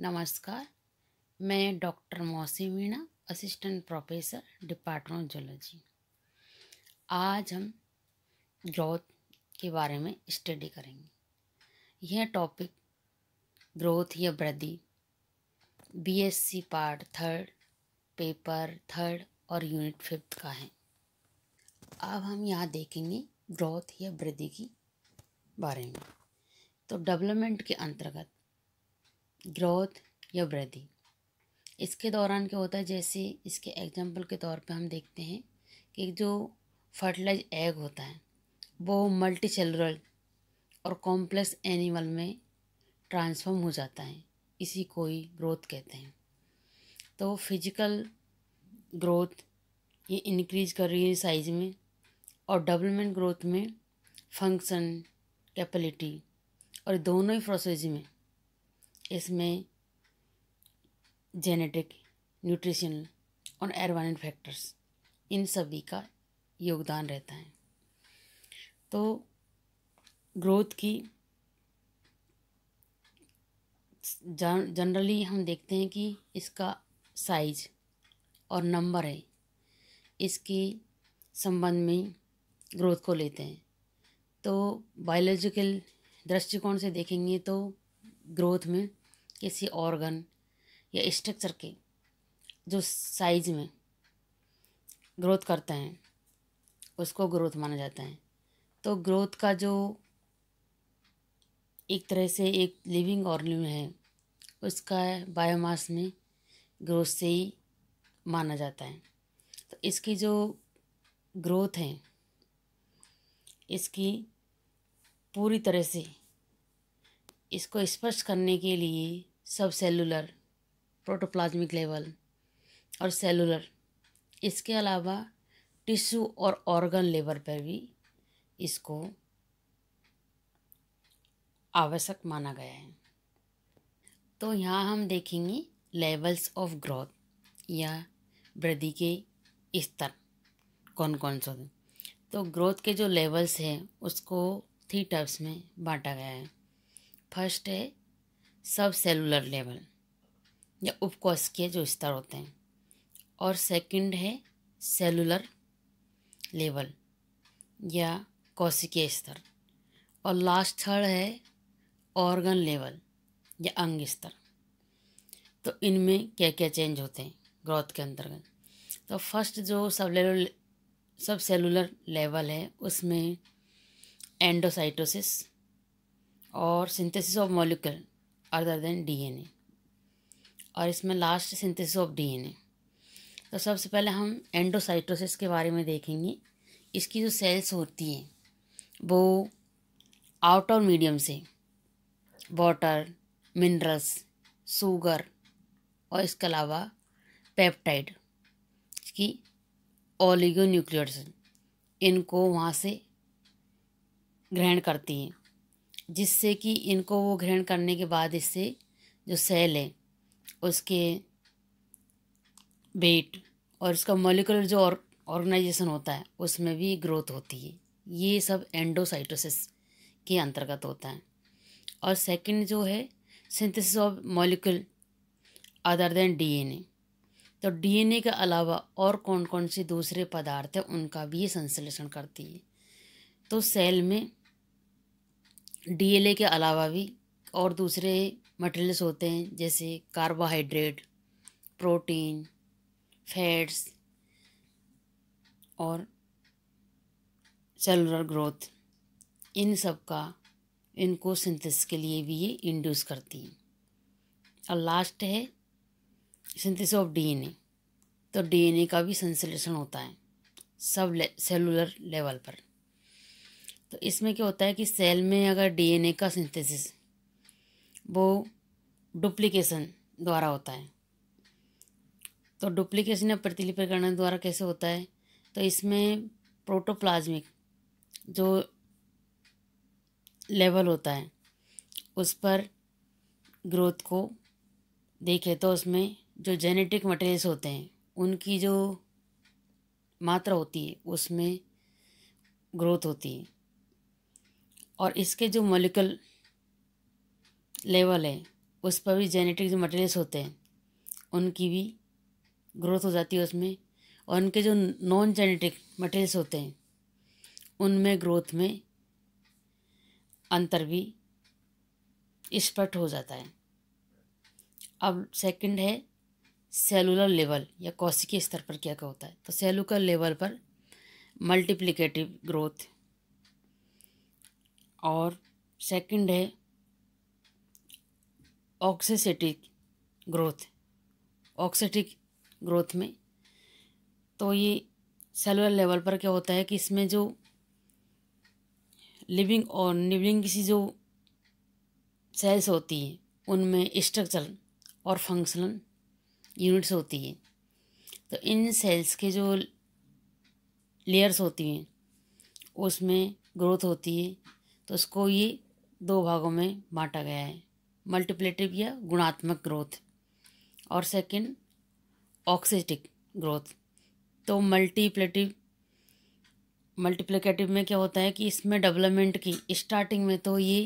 नमस्कार मैं doctor Mausi Meena assistant professor department zoology आज हम ग्रोथ के बारे में स्टडी करेंगे यह टॉपिक ग्रोथ या वृद्धि BSc part third paper third और यूनिट फिफ्थ का है अब हम यहाँ देखेंगे ग्रोथ या वृद्धि की बारे में तो डेवलपमेंट के अंतर्गत ग्रोथ या वृद्धि इसके दौरान क्या होता है जैसे इसके एग्जाम्पल के तौर पे हम देखते हैं कि जो फर्टिलाइज एग होता है वो मल्टी सेलुलर और कॉम्प्लेक्स एनिमल में ट्रांसफॉर्म हो जाता है इसी को ही ग्रोथ कहते हैं तो फिजिकल ग्रोथ ये इंक्रीज कर रही है साइज़ में और डेवलपमेंट ग्रोथ में फंक्शन कैपेलिटी और दोनों ही प्रोसेस में इसमें जेनेटिक न्यूट्रिशनल और एरवान फैक्टर्स इन सभी का योगदान रहता है तो ग्रोथ की जनरली हम देखते हैं कि इसका साइज और नंबर है इसके संबंध में ग्रोथ को लेते हैं तो बायोलॉजिकल दृष्टिकोण से देखेंगे तो ग्रोथ में किसी ऑर्गन या स्ट्रक्चर के जो साइज में ग्रोथ करते हैं उसको ग्रोथ माना जाता है तो ग्रोथ का जो एक तरह से एक लिविंग ऑर्गन है उसका बायोमास में ग्रोथ से ही माना जाता है तो इसकी जो ग्रोथ है इसकी पूरी तरह से इसको स्पष्ट करने के लिए सब सेलुलर प्रोटोप्लाज्मिक लेवल और सेलुलर इसके अलावा टिश्यू और ऑर्गन लेवल पर भी इसको आवश्यक माना गया है तो यहाँ हम देखेंगे लेवल्स ऑफ ग्रोथ या वृद्धि के स्तर कौन कौन से होते तो ग्रोथ के जो लेवल्स हैं उसको थ्री टाइप्स में बांटा गया है फर्स्ट है सब सेलुलर लेवल या उपकोश के जो स्तर होते हैं और सेकंड है सेलुलर लेवल या कोशिकीय स्तर और लास्ट थर्ड है ऑर्गन लेवल या अंग स्तर तो इनमें क्या क्या चेंज होते हैं ग्रोथ के अंतर्गत तो फर्स्ट जो सब लेवल सब सेलुलर लेवल है उसमें एंडोसाइटोसिस और synthesis of molecule other than DNA और इसमें लास्ट सिंथेसिस ऑफ डीएनए तो सबसे पहले हम एंडोसाइटोसिस के बारे में देखेंगे इसकी जो सेल्स होती हैं वो आउटर मीडियम से वाटर मिनरल्स सुगर और इसके अलावा पेप्टाइड इसकी ओलिगो न्यूक्लियस इनको वहाँ से ग्रहण करती हैं जिससे कि इनको वो ग्रहण करने के बाद इससे जो सेल है उसके वेट और उसका मोलिकुलर जो ऑर्गेनाइजेशन होता है उसमें भी ग्रोथ होती है ये सब एंडोसाइटोसिस के अंतर्गत होता है और सेकंड जो है synthesis of molecule other than DNA तो डीएनए के अलावा और कौन कौन से दूसरे पदार्थ हैं उनका भी ये संश्लेषण करती है तो सेल में डीएलए के अलावा भी और दूसरे मटेरियल्स होते हैं जैसे कार्बोहाइड्रेट प्रोटीन फैट्स और सेलुलर ग्रोथ इन सब का इनको सिंथेसिस के लिए भी ये इंड्यूस करती हैं और लास्ट है सिंथेसिस ऑफ डीएनए तो डीएनए का भी संश्लेषण होता है सब ले, सेलुलर लेवल पर तो इसमें क्या होता है कि सेल में अगर डीएनए का सिंथेसिस वो डुप्लीकेशन द्वारा होता है तो डुप्लीकेशन या प्रतिलिपिकरण द्वारा कैसे होता है तो इसमें प्रोटोप्लाज्मिक जो लेवल होता है उस पर ग्रोथ को देखें तो उसमें जो जेनेटिक मटेरियल्स होते हैं उनकी जो मात्रा होती है उसमें ग्रोथ होती है और इसके जो मोलिकल लेवल है उस पर भी जेनेटिक जो मटेरियल्स होते हैं उनकी भी ग्रोथ हो जाती है उसमें और उनके जो नॉन जेनेटिक मटेरियल्स होते हैं उनमें ग्रोथ में अंतर भी स्पष्ट हो जाता है अब सेकंड है सेलुलर लेवल या कौशिकी स्तर पर क्या क्या होता है तो सेलुलर लेवल पर मल्टीप्लिकेटिव ग्रोथ और सेकंड है ऑक्सीसेटिक ग्रोथ ऑक्सीटिक ग्रोथ में तो ये सेलुलर लेवल पर क्या होता है कि इसमें जो लिविंग और निविंग की जो सेल्स होती हैं उनमें स्ट्रक्चर और फंक्शनल यूनिट्स होती है तो इन सेल्स के जो लेयर्स होती हैं उसमें ग्रोथ होती है तो इसको ये दो भागों में बांटा गया है मल्टीप्लेटिव या गुणात्मक ग्रोथ और सेकंड ऑक्सीटिक ग्रोथ तो मल्टीप्लेटिव मल्टीप्लिकेटिव में क्या होता है कि इसमें डेवलपमेंट की स्टार्टिंग में तो ये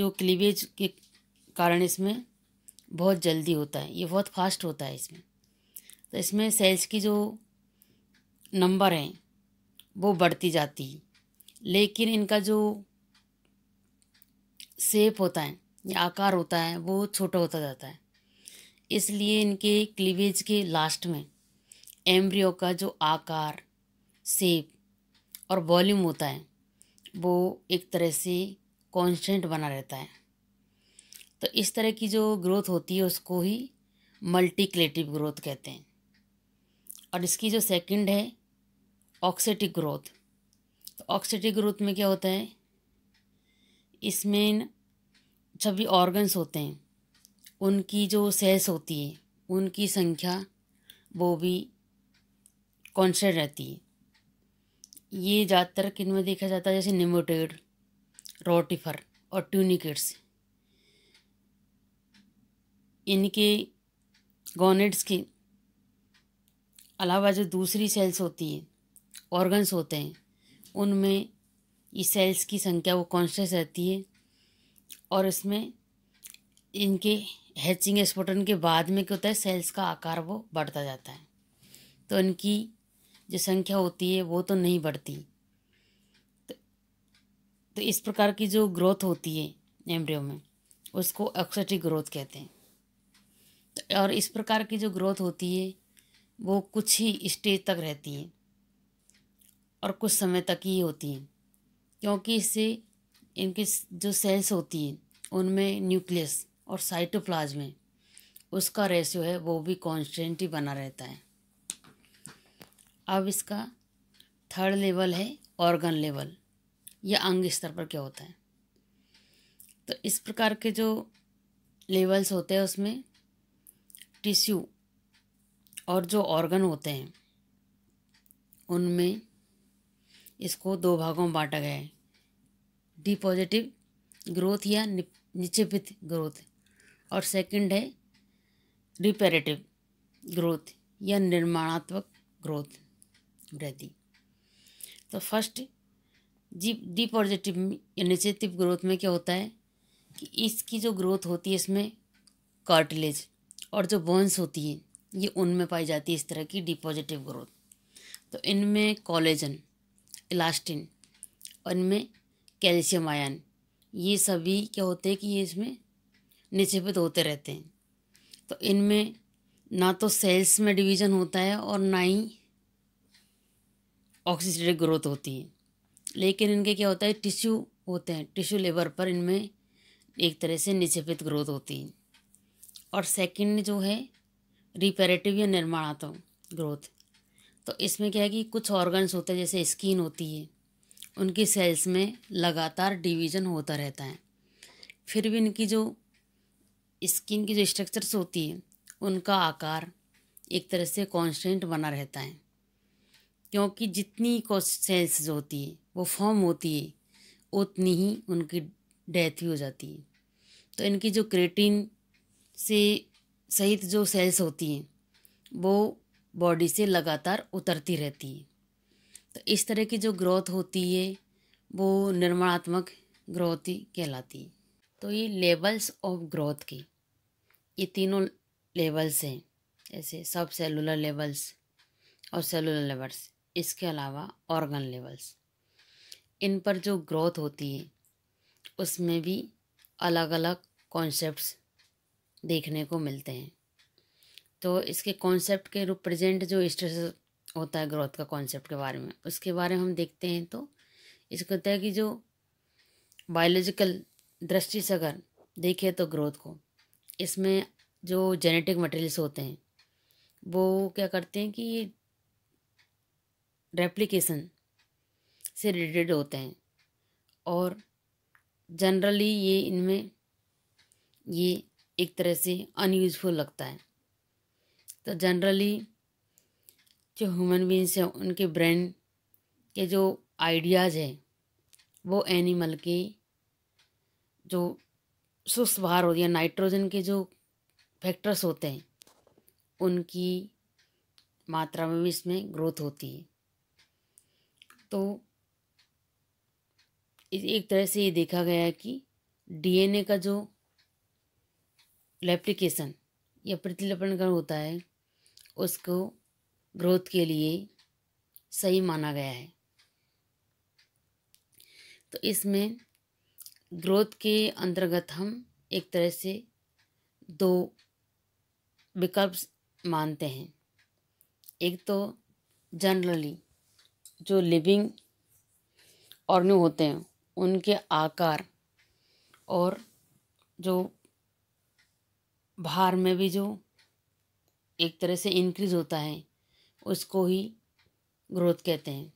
जो क्लीवेज के कारण इसमें बहुत जल्दी होता है ये बहुत फास्ट होता है इसमें तो इसमें सेल्स की जो नंबर हैं वो बढ़ती जाती है लेकिन इनका जो सेप होता है या आकार होता है वो छोटा होता जाता है इसलिए इनके क्लीवेज के लास्ट में एम्ब्रियो का जो आकार सेप और वॉल्यूम होता है वो एक तरह से कांस्टेंट बना रहता है तो इस तरह की जो ग्रोथ होती है उसको ही मल्टीक्लेटिव ग्रोथ कहते हैं और इसकी जो सेकंड है ऑक्सेटिक ग्रोथ ऑक्सीटिक ग्रोथ में क्या होता है इसमें छब्बीस ऑर्गन्स होते हैं उनकी जो सेल्स होती है उनकी संख्या वो भी कॉन्स्टेंट रहती है ये ज़्यादातर किन में देखा जाता है जैसे निमोटेड रोटिफर और ट्यूनिकेट्स इनके गोनेट्स के अलावा जो दूसरी सेल्स होती है ऑर्गन्स होते हैं उनमें ये सेल्स की संख्या वो कॉन्स्टेंस रहती है और इसमें इनके हैचिंग स्फोटन के बाद में क्या होता है सेल्स का आकार वो बढ़ता जाता है तो इनकी जो संख्या होती है वो तो नहीं बढ़ती तो, तो इस प्रकार की जो ग्रोथ होती है एम्ब्रियो में उसको एक्सेटिक ग्रोथ कहते हैं तो और इस प्रकार की जो ग्रोथ होती है वो कुछ ही स्टेज तक रहती है और कुछ समय तक ही होती हैं क्योंकि इससे इनके जो सेल्स होती हैं उनमें न्यूक्लियस और साइटोप्लाज्म में उसका रेशियो है वो भी कॉन्स्टेंट ही बना रहता है अब इसका थर्ड लेवल है ऑर्गन लेवल या अंग स्तर पर क्या होता है तो इस प्रकार के जो लेवल्स होते हैं उसमें टिश्यू और जो ऑर्गन होते हैं उनमें इसको दो भागों में बांटा गया है डी पॉजिटिव ग्रोथ या निचेपित ग्रोथ और सेकंड है रिपेरेटिव ग्रोथ या निर्माणात्मक ग्रोथ वृद्धि तो फर्स्ट जी डी पॉजिटिव या इनिशिएटिव ग्रोथ में क्या होता है कि इसकी जो ग्रोथ होती है इसमें कार्टिलेज और जो बोन्स होती है ये उनमें पाई जाती है इस तरह की डी पॉजिटिव ग्रोथ तो इनमें कॉलेजन इलास्टिन और इनमें कैल्शियम आयन ये सभी क्या होते हैं कि ये इसमें निक्षेपित होते रहते हैं तो इनमें ना तो सेल्स में डिवीज़न होता है और ना ही ऑक्सीजन ग्रोथ होती है लेकिन इनके क्या होता है टिश्यू होते हैं टिश्यू लेबर पर इनमें एक तरह से निक्षेपित ग्रोथ होती है और सेकंड जो है रिपेरेटिव या निर्माणात्मक ग्रोथ तो इसमें क्या है कि कुछ ऑर्गन्स होते हैं जैसे स्किन होती है उनकी सेल्स में लगातार डिवीजन होता रहता है फिर भी इनकी जो स्किन की जो स्ट्रक्चर्स होती है उनका आकार एक तरह से कॉन्स्टेंट बना रहता है क्योंकि जितनी सेल्स होती है वो फॉर्म होती है उतनी ही उनकी डेथ भी हो जाती है तो इनकी जो क्रेटिन से सहित जो सेल्स होती हैं वो बॉडी से लगातार उतरती रहती है तो इस तरह की जो ग्रोथ होती है वो निर्माणात्मक ग्रोथ ही कहलाती है तो ये लेवल्स ऑफ ग्रोथ की ये तीनों लेवल्स हैं जैसे सब सेलुलर लेवल्स और सेलुलर लेवल्स इसके अलावा ऑर्गन लेवल्स इन पर जो ग्रोथ होती है उसमें भी अलग अलग कॉन्सेप्ट्स देखने को मिलते हैं तो इसके कॉन्सेप्ट के प्रेजेंट जो स्ट्रेस होता है ग्रोथ का कॉन्सेप्ट के बारे में उसके बारे में हम देखते हैं तो इसको होता है कि जो बायोलॉजिकल दृष्टि से अगर देखें तो ग्रोथ को इसमें जो जेनेटिक मटेरियल्स होते हैं वो क्या करते हैं कि रेप्लिकेशन से रिलेटेड होते हैं और जनरली ये इनमें ये एक तरह से अनयूजफुल लगता है तो जनरली जो ह्यूमन बींग्स हैं उनके ब्रेन के जो आइडियाज़ हैं वो एनिमल के जो सुस्त बाहर होती है नाइट्रोजन के जो फैक्टर्स होते हैं उनकी मात्रा में भी इसमें ग्रोथ होती है तो एक तरह से ये देखा गया है कि डीएनए का जो रेप्लिकेशन या प्रतिलपण का होता है उसको ग्रोथ के लिए सही माना गया है तो इसमें ग्रोथ के अंतर्गत हम एक तरह से दो विकल्प मानते हैं एक तो जनरली जो लिविंग ऑर्गन होते हैं उनके आकार और जो भार में भी जो एक तरह से इंक्रीज़ होता है उसको ही ग्रोथ कहते हैं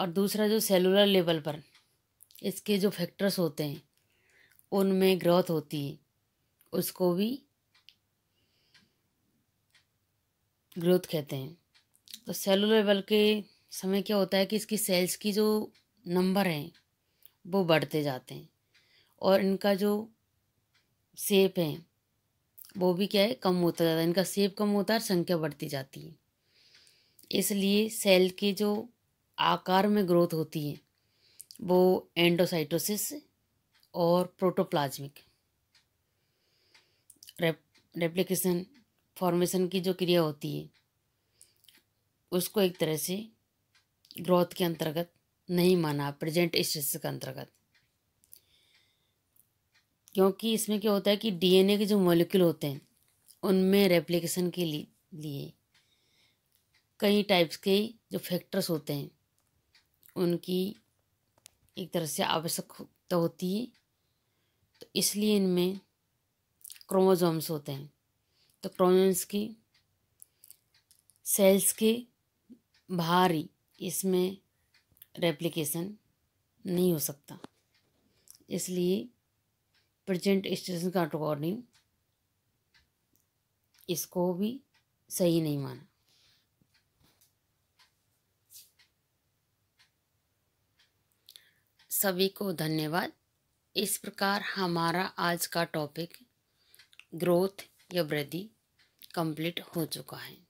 और दूसरा जो सेलुलर लेवल पर इसके जो फैक्टर्स होते हैं उनमें ग्रोथ होती है उसको भी ग्रोथ कहते हैं तो सेलुलर लेवल के समय क्या होता है कि इसकी सेल्स की जो नंबर हैं वो बढ़ते जाते हैं और इनका जो सेप है वो भी क्या है कम होता जाता है इनका सेप कम होता है और संख्या बढ़ती जाती है इसलिए सेल के जो आकार में ग्रोथ होती है वो एंडोसाइटोसिस और प्रोटोप्लाज्मिक रेप, रेप्लिकेशन फॉर्मेशन की जो क्रिया होती है उसको एक तरह से ग्रोथ के अंतर्गत नहीं माना प्रेजेंट स्टेटस के अंतर्गत क्योंकि इसमें क्या होता है कि डीएनए के जो मॉलिक्यूल होते हैं उनमें रेप्लिकेशन के लिए कई टाइप्स के जो फैक्टर्स होते हैं उनकी एक तरह से आवश्यकता होती है तो इसलिए इनमें क्रोमोजोम्स होते हैं तो क्रोमोजोम्स की सेल्स के बाहर ही इसमें रेप्लिकेशन नहीं हो सकता इसलिए प्रेजेंट स्टेशन का अकॉर्डिंग इसको भी सही नहीं माना सभी को धन्यवाद इस प्रकार हमारा आज का टॉपिक ग्रोथ या वृद्धि कंप्लीट हो चुका है